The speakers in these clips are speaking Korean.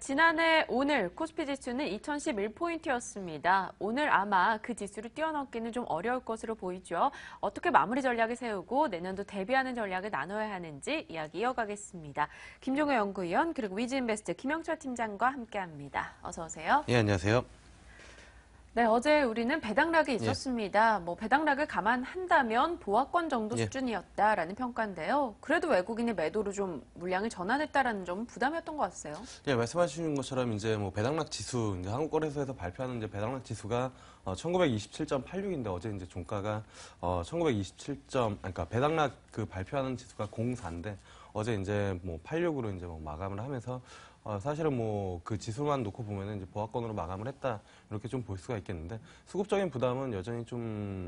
지난해 오늘 코스피 지수는 2011포인트였습니다. 오늘 아마 그 지수를 뛰어넘기는 좀 어려울 것으로 보이죠. 어떻게 마무리 전략을 세우고 내년도 대비하는 전략을 나눠야 하는지 이야기 이어가겠습니다. 김종호 연구위원 그리고 위즈인베스트 김영철 팀장과 함께합니다. 어서 오세요. 예, 안녕하세요. 네, 어제 우리는 배당락이 예. 있었습니다. 예. 뭐 배당락을 감안한다면 보합권 정도 예. 수준이었다라는 평가인데요. 그래도 외국인의 매도로 좀 물량을 전환했다라는 점 부담이었던 것 같아요. 예, 말씀하시는 것처럼 이제 뭐 배당락 지수 이제 한국 거래소에서 발표하는 이제 배당락 지수가 어, 1927.86인데 어제 이제 종가가 어, 1927. 점 그러니까 배당락 그 발표하는 지수가 04인데 어제 이제 뭐 86으로 이제 뭐 마감을 하면서 어, 사실은 뭐 그 지수만 놓고 보면은 이제 보합권으로 마감을 했다 이렇게 좀 볼 수가 있겠는데 수급적인 부담은 여전히 좀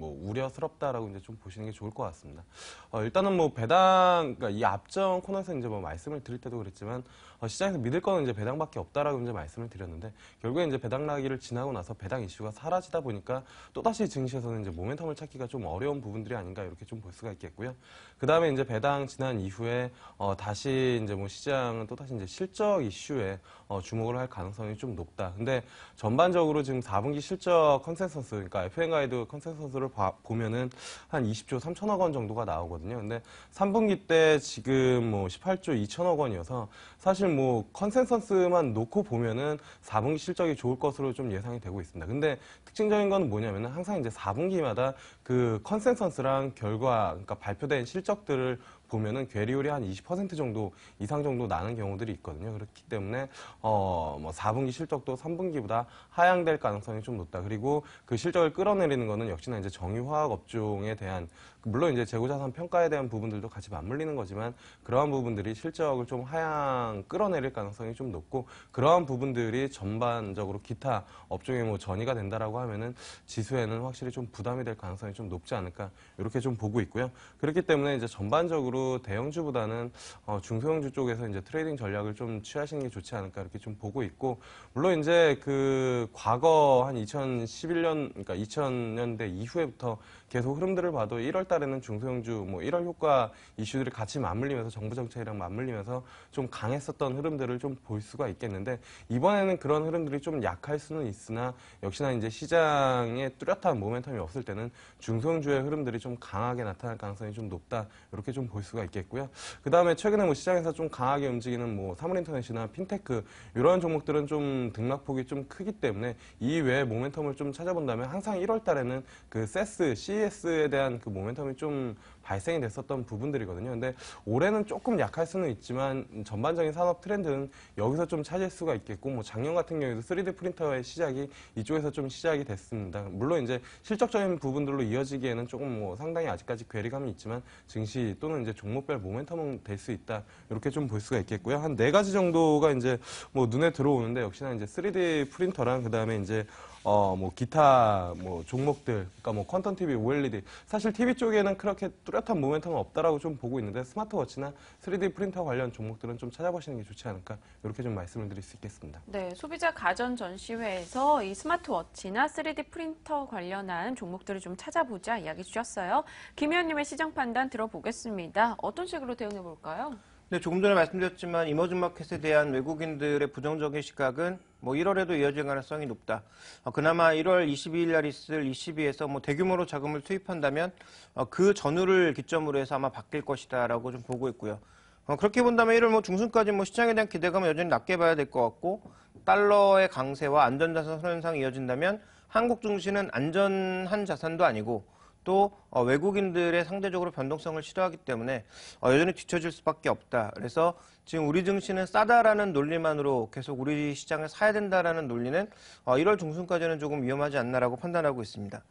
뭐 우려스럽다라고 이제 좀 보시는 게 좋을 것 같습니다. 어, 일단은 뭐 배당 그러니까 이 앞전 코너에서 이제 뭐 말씀을 드릴 때도 그랬지만 어, 시장에서 믿을 거는 이제 배당밖에 없다라고 이제 말씀을 드렸는데 결국에 이제 배당 나기를 지나고 나서 배당 이슈가 사라지다 보니까 또 다시 증시에서는 이제 모멘텀을 찾기가 좀 어려운 부분들이 아닌가 이렇게 좀 볼 수가 있겠고요. 그 다음에 이제 배당 지난 이후에 어, 다시 이제 뭐 시장은 또 다시 이제 실적 실적 이슈에 어, 주목을 할 가능성이 좀 높다. 근데 전반적으로 지금 4분기 실적 컨센서스, 그러니까 f m 가이드 컨센서스를 봐, 보면은 한 20조 3천억 원 정도가 나오거든요. 근데 3분기 때 지금 뭐 18조 2천억 원이어서 사실 뭐 컨센서스만 놓고 보면은 4분기 실적이 좋을 것으로 좀 예상이 되고 있습니다. 근데 특징적인 건 뭐냐면은 항상 이제 4분기마다 그 컨센서스랑 결과, 그러니까 발표된 실적들을 보면은 괴리율이 한 20% 정도 이상 정도 나는 경우들이 있거든요. 그렇기 때문에 어 뭐 4분기 실적도 3분기보다 하향될 가능성이 좀 높다. 그리고 그 실적을 끌어내리는 거는 역시나 이제 정유화학 업종에 대한 물론 이제 재고자산 평가에 대한 부분들도 같이 맞물리는 거지만 그러한 부분들이 실적을 좀 하향 끌어내릴 가능성이 좀 높고 그러한 부분들이 전반적으로 기타 업종에 뭐 전이가 된다라고 하면은 지수에는 확실히 좀 부담이 될 가능성이 좀 높지 않을까 이렇게 좀 보고 있고요. 그렇기 때문에 이제 전반적으로 대형주보다는 어 중소형주 쪽에서 이제 트레이딩 전략을 좀 취하시는 게 좋지 않을까 이렇게 좀 보고 있고 물론 이제 그 과거 한 2011년 그러니까 2000년대 이후에부터 계속 흐름들을 봐도 1월 달에는 중소형주 뭐 1월 효과 이슈들이 같이 맞물리면서 정부 정책이랑 맞물리면서 좀 강했었던 흐름들을 좀 볼 수가 있겠는데 이번에는 그런 흐름들이 좀 약할 수는 있으나 역시나 이제 시장에 뚜렷한 모멘텀이 없을 때는 중소형주의 흐름들이 좀 강하게 나타날 가능성이 좀 높다 이렇게 좀 볼 수가 있겠고요. 그 다음에 최근에 뭐 시장에서 좀 강하게 움직이는 뭐 사물인터넷이나 핀테크 이런 종목들은 좀 등락폭이 좀 크기 때문에 이외에 모멘텀을 좀 찾아본다면 항상 1월 달에는 그 세스 C AES에 대한 그 모멘텀이 좀 발생이 됐었던 부분들이거든요. 근데 올해는 조금 약할 수는 있지만 전반적인 산업 트렌드는 여기서 좀 찾을 수가 있겠고 뭐 작년 같은 경우에도 3D 프린터의 시작이 이쪽에서 좀 시작이 됐습니다. 물론 이제 실적적인 부분들로 이어지기에는 조금 뭐 상당히 아직까지 괴리감이 있지만 증시 또는 이제 종목별 모멘텀은 될 수 있다. 이렇게 좀 볼 수가 있겠고요. 한 네 가지 정도가 이제 뭐 눈에 들어오는데 역시나 이제 3D 프린터랑 그다음에 이제 어, 뭐 기타 뭐 종목들, 그니까뭐 퀀턴 TV, OLED 사실 TV 쪽에는 그렇게 뚜렷한 모멘텀은 없다라고 좀 보고 있는데 스마트워치나 3D 프린터 관련 종목들은 좀 찾아보시는 게 좋지 않을까 이렇게 좀 말씀을 드릴 수 있겠습니다. 네, 소비자 가전 전시회에서 이 스마트워치나 3D 프린터 관련한 종목들을 좀 찾아보자 이야기 주셨어요. 김현님의 시장 판단 들어보겠습니다. 어떤 식으로 대응해 볼까요? 네, 조금 전에 말씀드렸지만 이머징 마켓에 대한 외국인들의 부정적인 시각은 뭐 1월에도 이어질 가능성이 높다. 어, 그나마 1월 22일 날 있을 2 2에서뭐 대규모로 자금을 투입한다면 어, 그 전후를 기점으로 해서 아마 바뀔 것이다라고 좀 보고 있고요. 어, 그렇게 본다면 1월 뭐 중순까지 뭐 시장에 대한 기대감은 여전히 낮게 봐야 될 것 같고 달러의 강세와 안전자산 현상 이어진다면 이 한국 중시는 안전한 자산도 아니고 또 어, 외국인들의 상대적으로 변동성을 싫어하기 때문에 어, 여전히 뒤처질 수밖에 없다. 그래서 지금 우리 증시는 싸다라는 논리만으로 계속 우리 시장을 사야 된다라는 논리는 1월 어, 중순까지는 조금 위험하지 않나라고 판단하고 있습니다.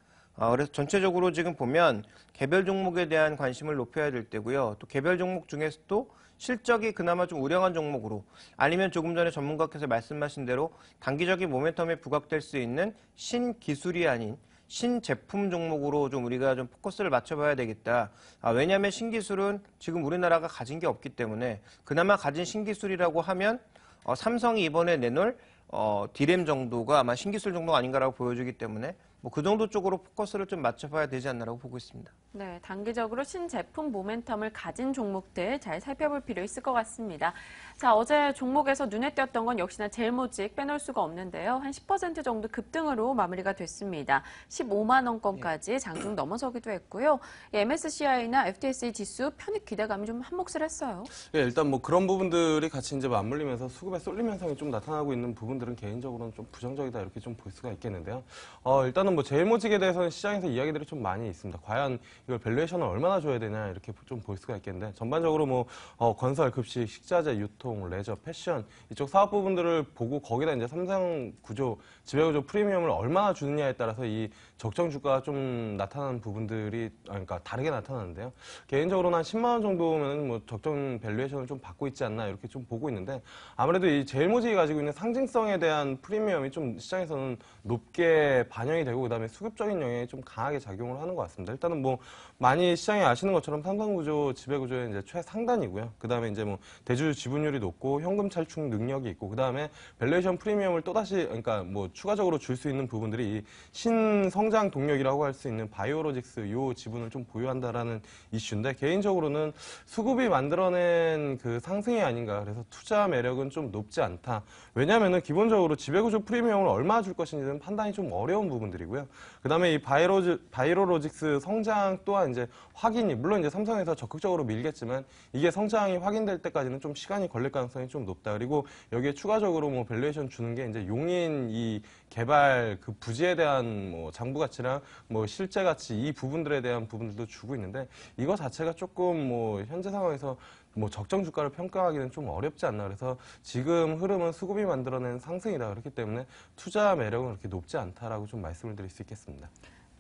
그래서 전체적으로 지금 보면 개별 종목에 대한 관심을 높여야 될 때고요. 또 개별 종목 중에서도 실적이 그나마 좀 우량한 종목으로 아니면 조금 전에 전문가께서 말씀하신 대로 단기적인 모멘텀에 부각될 수 있는 신기술이 아닌 신제품 종목으로 좀 우리가 좀 포커스를 맞춰봐야 되겠다. 아, 왜냐하면 신기술은 지금 우리나라가 가진 게 없기 때문에 그나마 가진 신기술이라고 하면 어, 삼성이 이번에 내놓을 어, 디램 정도가 아마 신기술 정도가 아닌가라고 보여주기 때문에 뭐그 정도 쪽으로 포커스를 좀 맞춰봐야 되지 않나라고 보고 있습니다. 네, 단기적으로 신제품 모멘텀을 가진 종목들 잘 살펴볼 필요 있을 것 같습니다. 자, 어제 종목에서 눈에 띄었던 건 역시나 젤모직 빼놓을 수가 없는데요. 한 10% 정도 급등으로 마무리가 됐습니다. 15만 원권까지 예. 장중 넘어서기도 했고요. MSCI나 예, FTSE 지수 편입 기대감이 좀 한몫을 했어요. 예, 일단 뭐 그런 부분들이 같이 이제 맞물리면서 수급에 쏠림 현상이 좀 나타나고 있는 부분들은 개인적으로는 좀 부정적이다 이렇게 좀 볼 수가 있겠는데요. 어, 일단 일단은 뭐 제일모직에 대해서는 시장에서 이야기들이 좀 많이 있습니다. 과연 이걸 밸류에이션을 얼마나 줘야 되냐 이렇게 좀 볼 수가 있겠는데 전반적으로 뭐 어, 건설, 급식, 식자재, 유통, 레저, 패션 이쪽 사업 부분들을 보고 거기다 이제 삼성 구조, 지배구조 프리미엄을 얼마나 주느냐에 따라서 이 적정 주가가 좀 나타나는 부분들이 아, 그러니까 다르게 나타나는데요. 개인적으로는 한 10만 원 정도면 뭐 적정 밸류에이션을 좀 받고 있지 않나 이렇게 좀 보고 있는데 아무래도 이 제일모직이 가지고 있는 상징성에 대한 프리미엄이 좀 시장에서는 높게 반영이 되고 되고 그다음에 수급적인 영향이 좀 강하게 작용을 하는 것 같습니다. 일단은 뭐 많이 시장에 아시는 것처럼 삼성구조 지배구조의 이제 최상단이고요. 그다음에 이제 뭐 대주 주 지분율이 높고 현금 찰충 능력이 있고 그다음에 밸류에이션 프리미엄을 또 다시 그러니까 뭐 추가적으로 줄 수 있는 부분들이 신성장 동력이라고 할 수 있는 바이오로직스 요 지분을 좀 보유한다라는 이슈인데 개인적으로는 수급이 만들어낸 그 상승이 아닌가 그래서 투자 매력은 좀 높지 않다. 왜냐하면은 기본적으로 지배구조 프리미엄을 얼마 줄 것인지는 판단이 좀 어려운 부분들이고. 되고요. 그다음에 이 바이로즈, 바이로로직스 성장 또한 이제 확인이 물론 이제 삼성에서 적극적으로 밀겠지만 이게 성장이 확인될 때까지는 좀 시간이 걸릴 가능성이 좀 높다. 그리고 여기에 추가적으로 뭐 밸류에이션 주는 게 이제 용인 이 개발 그 부지에 대한 뭐 장부 가치랑 뭐 실제 가치 이 부분들에 대한 부분들도 주고 있는데 이거 자체가 조금 뭐 현재 상황에서 뭐 적정 주가를 평가하기는 좀 어렵지 않나 그래서 지금 흐름은 수급이 만들어낸 상승이다 그렇기 때문에 투자 매력은 그렇게 높지 않다라고 좀 말씀을 드릴 수 있겠습니다.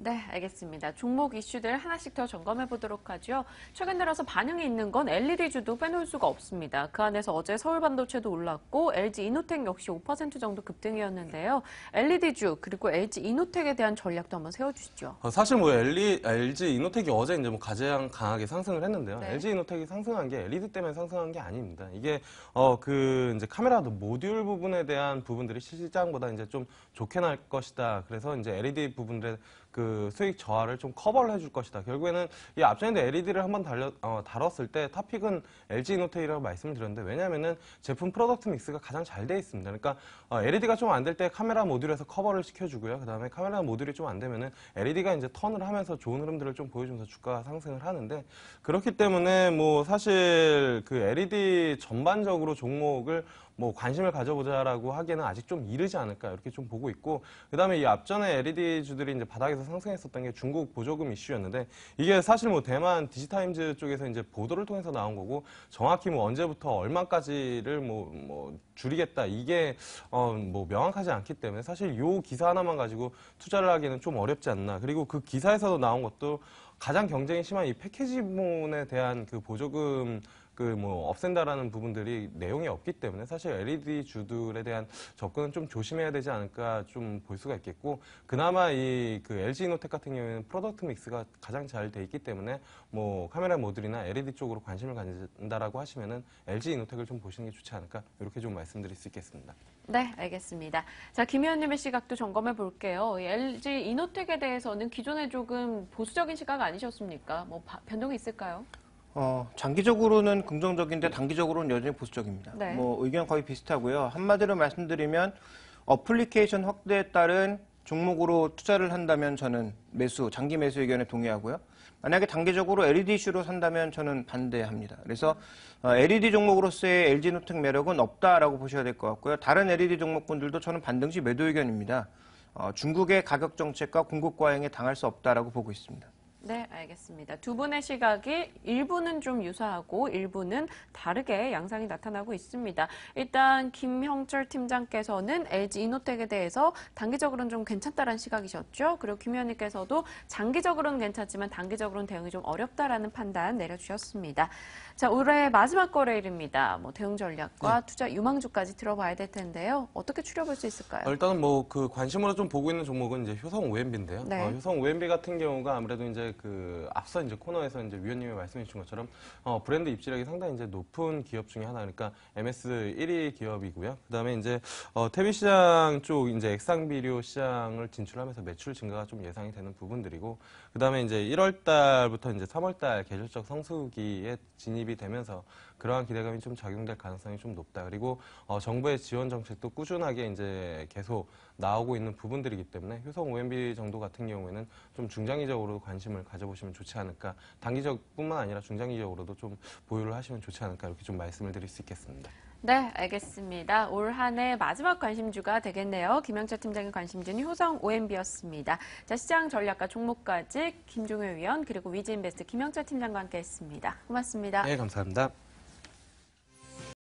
네, 알겠습니다. 종목 이슈들 하나씩 더 점검해 보도록 하죠. 최근 들어서 반응이 있는 건 LED주도 빼놓을 수가 없습니다. 그 안에서 어제 서울반도체도 올랐고 LG 이노텍 역시 5% 정도 급등이었는데요. LED주 그리고 LG 이노텍에 대한 전략도 한번 세워주시죠. 어, 사실 뭐 LE, LG 이노텍이 어제 이제 뭐 가장 강하게 상승을 했는데요. 네. LG 이노텍이 상승한 게 LED 때문에 상승한 게 아닙니다. 이게 어그 이제 카메라도 모듈 부분에 대한 부분들이 시장보다 이제 좀 좋게 날 것이다. 그래서 이제 LED 부분들 그 수익 저하를 좀 커버를 해줄 것이다. 결국에는 이 앞전에도 LED를 한번 달렸 어, 달았을 때 탑픽은 LG 이노테이라고 말씀을 드렸는데 왜냐하면은 제품 프로덕트 믹스가 가장 잘 되어 있습니다. 그러니까 어, LED가 좀 안 될 때 카메라 모듈에서 커버를 시켜주고요. 그 다음에 카메라 모듈이 좀 안 되면은 LED가 이제 턴을 하면서 좋은 흐름들을 좀 보여주면서 주가가 상승을 하는데 그렇기 때문에 뭐 사실 그 LED 전반적으로 종목을 뭐 관심을 가져보자라고 하기에는 아직 좀 이르지 않을까 이렇게 좀 보고 있고 그다음에 이 앞전에 LED 주들이 이제 바닥에서 상승했었던 게 중국 보조금 이슈였는데 이게 사실 뭐 대만 디지타임즈 쪽에서 이제 보도를 통해서 나온 거고 정확히 뭐 언제부터 얼마까지를 뭐, 뭐 줄이겠다 이게 어 뭐 명확하지 않기 때문에 사실 요 기사 하나만 가지고 투자를 하기에는 좀 어렵지 않나 그리고 그 기사에서도 나온 것도 가장 경쟁이 심한 이 패키지 부문에 대한 그 보조금 그뭐 없앤다라는 부분들이 내용이 없기 때문에 사실 LED 주들에 대한 접근은 좀 조심해야 되지 않을까 좀 볼 수가 있겠고 그나마 이 그 LG 이노텍 같은 경우에는 프로덕트 믹스가 가장 잘 돼 있기 때문에 뭐 카메라 모듈이나 LED 쪽으로 관심을 가진다라고 하시면은 LG 이노텍을 좀 보시는 게 좋지 않을까 이렇게 좀 말씀드릴 수 있겠습니다. 네, 알겠습니다. 자, 김 의원님의 시각도 점검해 볼게요. LG 이노텍에 대해서는 기존에 조금 보수적인 시각 아니셨습니까? 뭐 바, 변동이 있을까요? 어, 장기적으로는 긍정적인데 단기적으로는 여전히 보수적입니다. 네. 뭐 의견 거의 비슷하고요. 한마디로 말씀드리면 어플리케이션 확대에 따른 종목으로 투자를 한다면 저는 매수, 장기 매수 의견에 동의하고요. 만약에 단기적으로 LED 이슈로 산다면 저는 반대합니다. 그래서 어, LED 종목으로서의 l g 노트 매력은 없다라고 보셔야 될 것 같고요. 다른 LED 종목분들도 저는 반등시 매도 의견입니다. 어, 중국의 가격 정책과 공급 과잉에 당할 수 없다라고 보고 있습니다. 네, 알겠습니다. 두 분의 시각이 일부는 좀 유사하고 일부는 다르게 양상이 나타나고 있습니다. 일단 김형철 팀장께서는 LG 이노텍에 대해서 단기적으로는 좀 괜찮다라는 시각이셨죠. 그리고 김위원님께서도 장기적으로는 괜찮지만 단기적으로는 대응이 좀 어렵다라는 판단 내려주셨습니다. 자, 올해 마지막 거래일입니다. 뭐 대응 전략과 네. 투자 유망주까지 들어봐야 될 텐데요. 어떻게 추려볼 수 있을까요? 아, 일단은 뭐 그 관심으로 좀 보고 있는 종목은 이제 효성 OMB인데요. 네. 어, 효성 OMB 같은 경우가 아무래도 이제 그 앞서 이제 코너에서 이제 위원님이 말씀해 주신 것처럼 어, 브랜드 입지력이 상당히 이제 높은 기업 중에 하나 그러니까 MS 1위 기업이고요. 그다음에 이제 어, 태비 시장 쪽 이제 액상 비료 시장을 진출하면서 매출 증가가 좀 예상이 되는 부분들이고 그다음에 이제 1월 달부터 이제 3월 달 계절적 성수기에 진입이 되면서 그러한 기대감이 좀 작용될 가능성이 좀 높다. 그리고 어, 정부의 지원 정책도 꾸준하게 이제 계속 나오고 있는 부분들이기 때문에 효성 OMB 정도 같은 경우에는 좀 중장기적으로 관심을 가져보시면 좋지 않을까. 단기적뿐만 아니라 중장기적으로도 좀 보유를 하시면 좋지 않을까 이렇게 좀 말씀을 드릴 수 있겠습니다. 네, 알겠습니다. 올 한 해 마지막 관심주가 되겠네요. 김영철 팀장의 관심주는 효성 OMB였습니다. 자, 시장 전략과 종목까지 김종효 위원 그리고 위즈인베스트 김영철 팀장과 함께했습니다. 고맙습니다. 네, 감사합니다.